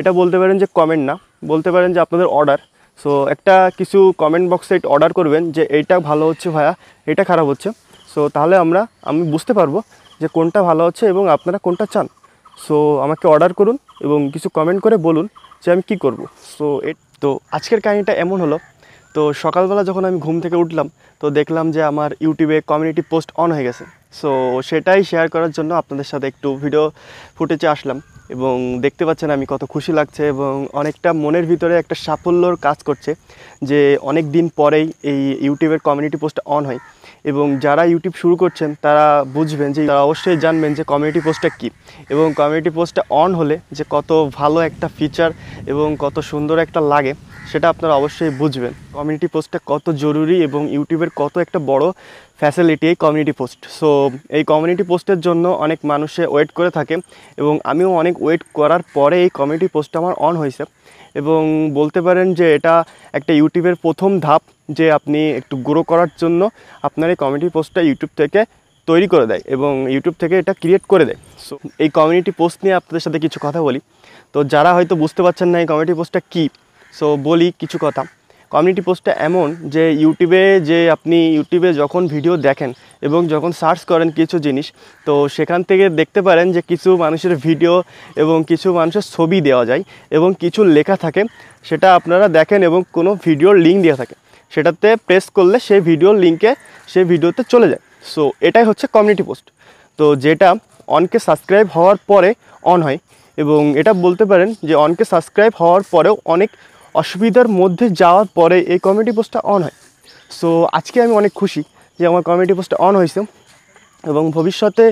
এটা বলতে পারেন যে কমেন্ট না বলতে পারেন যে আপনাদের অর্ডার সো একটা কিছু কমেন্ট বক্সে অর্ডার করবেন যে এইটা ভালো হচ্ছে ভায়া এটা খারাপ হচ্ছে সো তাহলে আমরা আমি বুঝতে পারবো যে কোনটা ভালো হচ্ছে এবং আপনারা কোনটা চান সো আমাকে অর্ডার করুন এবং কিছু কমেন্ট করে বলুন যে আমি কি করব সো এ তো আজকের কাহিনিটা এমন হলো তো সকালবেলা যখন আমি ঘুম থেকে উঠলাম তো দেখলাম যে আমার ইউটিউবে কমিউনিটি পোস্ট অন হয়ে গেছে সো সেটাই শেয়ার করার জন্য আপনাদের সাথে একটু ভিডিও ফুটেজে আসলাম এবং দেখতে পাচ্ছেন আমি কত খুশি লাগছে এবং অনেকটা মনের ভিতরে একটা সাফল্যর কাজ করছে যে অনেক দিন পরেই এই ইউটিউবের কমিউনিটি পোস্ট অন হয় এবং যারা ইউটিউব শুরু করছেন তারা বুঝবেন যে তারা অবশ্যই জানবেন যে কমিউনিটি পোস্টটা কী এবং কমিউনিটি পোস্টটা অন হলে যে কত ভালো একটা ফিচার এবং কত সুন্দর একটা লাগে সেটা আপনারা অবশ্যই বুঝবেন কমিউনিটি পোস্টটা কত জরুরি এবং ইউটিউবের কত একটা বড় ফ্যাসিলিটি এই কমিউনিটি পোস্ট সো এই কমিউনিটি পোস্টের জন্য অনেক মানুষে ওয়েট করে থাকে এবং আমিও অনেক ওয়েট করার পরে এই কমিউনিটি পোস্টটা আমার অন হয়েছে এবং বলতে পারেন যে এটা একটা ইউটিউবের প্রথম ধাপ যে আপনি একটু গ্রো করার জন্য আপনার এই কমিউনিটি পোস্টটা ইউটিউব থেকে তৈরি করে দেয় এবং ইউটিউব থেকে এটা ক্রিয়েট করে দেয় সো এই কমিউনিটি পোস্ট নিয়ে আপনাদের সাথে কিছু কথা বলি তো যারা হয়তো বুঝতে পারছেন না এই কমিউনিটি পোস্টটা কী সো বলি কিছু কথা কমিউনিটি পোস্টটা এমন যে ইউটিউবে যে আপনি ইউটিউবে যখন ভিডিও দেখেন এবং যখন সার্চ করেন কিছু জিনিস তো সেখান থেকে দেখতে পারেন যে কিছু মানুষের ভিডিও এবং কিছু মানুষের ছবি দেওয়া যায় এবং কিছু লেখা থাকে সেটা আপনারা দেখেন এবং কোনো ভিডিওর লিঙ্ক দেওয়া থাকে সেটাতে প্রেস করলে সেই ভিডিওর লিঙ্কে সেই ভিডিওতে চলে যায় সো এটাই হচ্ছে কমিউনিটি পোস্ট তো যেটা অনকে সাবস্ক্রাইব হওয়ার পরে অন হয় এবং এটা বলতে পারেন যে অনকে সাবস্ক্রাইব হওয়ার পরেও অনেক অসুবিধার মধ্যে যাওয়ার পরে এই কমিউনিটি পোস্টটা অন হয় সো আজকে আমি অনেক খুশি যে আমার কমিউনিটি পোস্টটা অন হয়েছে এবং ভবিষ্যতে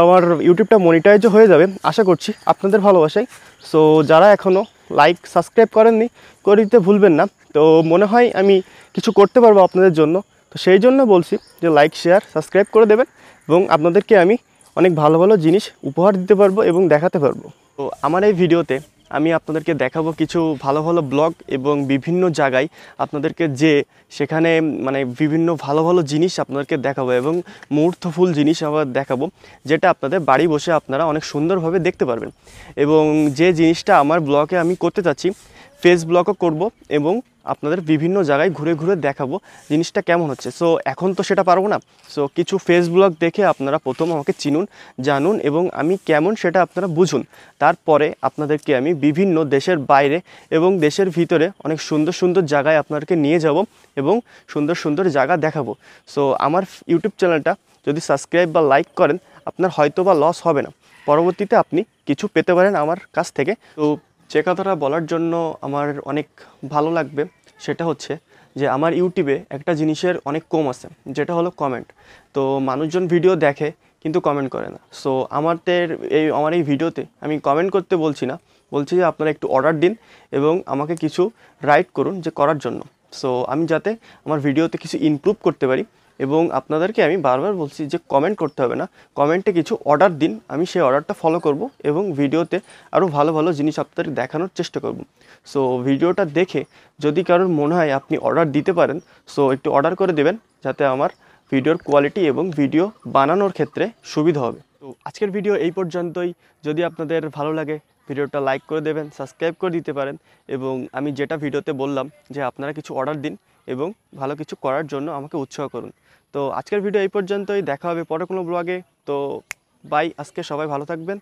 আমার ইউটিউবটা মনিটাইজও হয়ে যাবে আশা করছি আপনাদের ভালোবাসায় সো যারা এখনও লাইক সাবস্ক্রাইব করেননি করে দিতে ভুলবেন না তো মনে হয় আমি কিছু করতে পারবো আপনাদের জন্য তো সেই জন্য বলছি যে লাইক শেয়ার সাবস্ক্রাইব করে দেবেন এবং আপনাদেরকে আমি অনেক ভালো ভালো জিনিস উপহার দিতে পারবো এবং দেখাতে পারবো তো আমার এই ভিডিওতে আমি আপনাদেরকে দেখাবো কিছু ভালো ভালো ব্লগ এবং বিভিন্ন জায়গায় আপনাদেরকে যে সেখানে মানে বিভিন্ন ভালো ভালো জিনিস আপনাদেরকে দেখাবো এবং মুহূর্তফুল জিনিস আবার দেখাবো যেটা আপনাদের বাড়ি বসে আপনারা অনেক সুন্দরভাবে দেখতে পারবেন এবং যে জিনিসটা আমার ব্লগে আমি করতে চাচ্ছি ফেস ব্লগও করব এবং আপনাদের বিভিন্ন জায়গায় ঘুরে ঘুরে দেখাবো জিনিসটা কেমন হচ্ছে সো এখন তো সেটা পারবো না সো কিছু ফেস ব্লগ দেখে আপনারা প্রথম আমাকে চিনুন জানুন এবং আমি কেমন সেটা আপনারা বুঝুন তারপরে আপনাদেরকে আমি বিভিন্ন দেশের বাইরে এবং দেশের ভিতরে অনেক সুন্দর সুন্দর জায়গায় আপনাদেরকে নিয়ে যাব এবং সুন্দর সুন্দর জায়গা দেখাবো সো আমার ইউটিউব চ্যানেলটা যদি সাবস্ক্রাইব বা লাইক করেন আপনার হয়তো বা লস হবে না পরবর্তীতে আপনি কিছু পেতে পারেন আমার কাছ থেকে তো যে কথাটা বলার জন্য আমার অনেক ভালো লাগবে সেটা হচ্ছে যে আমার ইউটিউবে একটা জিনিসের অনেক কম আছে যেটা হলো কমেন্ট তো মানুষজন ভিডিও দেখে কিন্তু কমেন্ট করে না সো আমাদের এই আমার এই ভিডিওতে আমি কমেন্ট করতে বলছি না বলছি যে আপনারা একটু অর্ডার দিন এবং আমাকে কিছু রাইট করুন যে করার জন্য সো আমি যাতে আমার ভিডিওতে কিছু ইমপ্রুভ করতে পারি এবং আপনাদেরকে আমি বারবার বলছি যে কমেন্ট করতে হবে না কমেন্টে কিছু অর্ডার দিন আমি সেই অর্ডারটা ফলো করব এবং ভিডিওতে আরও ভালো ভালো জিনিস আপনাদের দেখানোর চেষ্টা করব সো ভিডিওটা দেখে যদি কারোর মনে হয় আপনি অর্ডার দিতে পারেন সো একটু অর্ডার করে দেবেন যাতে আমার ভিডিওর কোয়ালিটি এবং ভিডিও বানানোর ক্ষেত্রে সুবিধা হবে তো আজকের ভিডিও এই পর্যন্তই যদি আপনাদের ভালো লাগে ভিডিওটা লাইক করে দেবেন সাবস্ক্রাইব করে দিতে পারেন এবং আমি যেটা ভিডিওতে বললাম যে আপনারা কিছু অর্ডার দিন এবং ভালো কিছু করার জন্য আমাকে উৎসাহ করুন তো আজকের ভিডিও এই পর্যন্তই দেখা হবে পরে কোনো ব্লগে তো বাই আজকে সবাই ভালো থাকবেন